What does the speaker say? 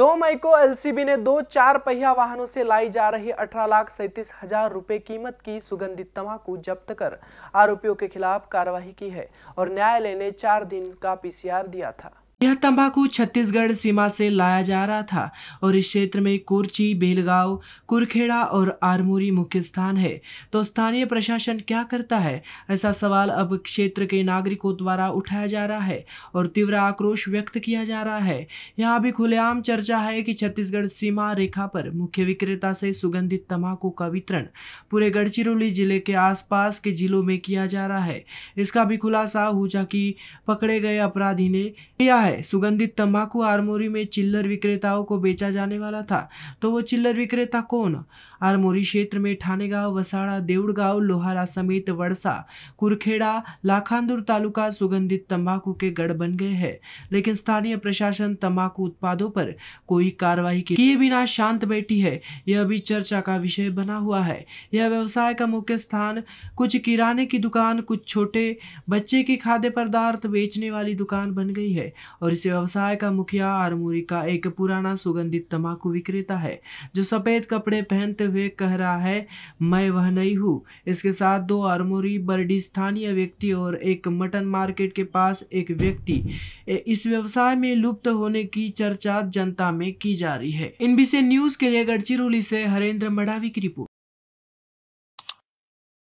दो मई को एलसीबी ने दो चार पहिया वाहनों से लाई जा रही अठारह लाख सैंतीस हजार रुपए कीमत की सुगंधित तम्बाकू जब्त कर आरोपियों के खिलाफ कार्रवाई की है और न्यायालय ने चार दिन का पीसीआर दिया था यह तंबाकू छत्तीसगढ़ सीमा से लाया जा रहा था और इस क्षेत्र में कुर्ची बेलगांव कुरखेड़ा और आरमोरी मुख्य स्थान है तो स्थानीय प्रशासन क्या करता है ऐसा सवाल अब क्षेत्र के नागरिकों द्वारा उठाया जा रहा है और तीव्र आक्रोश व्यक्त किया जा रहा है यहाँ भी खुलेआम चर्चा है कि छत्तीसगढ़ सीमा रेखा पर मुख्य विक्रेता से सुगंधित तंबाकू का वितरण पूरे गढ़चिरौली जिले के आसपास के जिलों में किया जा रहा है इसका भी खुलासा हुजा की पकड़े गए अपराधी ने किया है है सुगंधित तंबाकू आर्मोरी में चिल्लर विक्रेताओं को बेचा जाने वाला था तो वो चिल्लर विक्रेता कौन आरमोरी क्षेत्र में ठानेगांव वसाड़ा देवड़गांव लोहारा समेत वड़सा कुरखेड़ा लाखांदुर तालुका सुगंधित तंबाकू के गढ़ बन गए हैं लेकिन स्थानीय प्रशासन तंबाकू उत्पादों पर कोई कार्रवाई किए बिना शांत बैठी है यह भी चर्चा का विषय बना हुआ है यह व्यवसाय का मुख्य स्थान कुछ किराने की दुकान कुछ छोटे बच्चे की खाद्य पदार्थ बेचने वाली दुकान बन गई है और इस व्यवसाय का मुखिया आरमोरी का एक पुराना सुगंधित तंबाकू विक्रेता है जो सफेद कपड़े पहनते हुए कह रहा है मैं वह नहीं हूँ इसके साथ दो आरमोरी बर्डी स्थानीय व्यक्ति और एक मटन मार्केट के पास एक व्यक्ति इस व्यवसाय में लुप्त होने की चर्चा जनता में की जा रही है इन न्यूज के लिए गढ़चिरौली से हरेंद्र मडावी की रिपोर्ट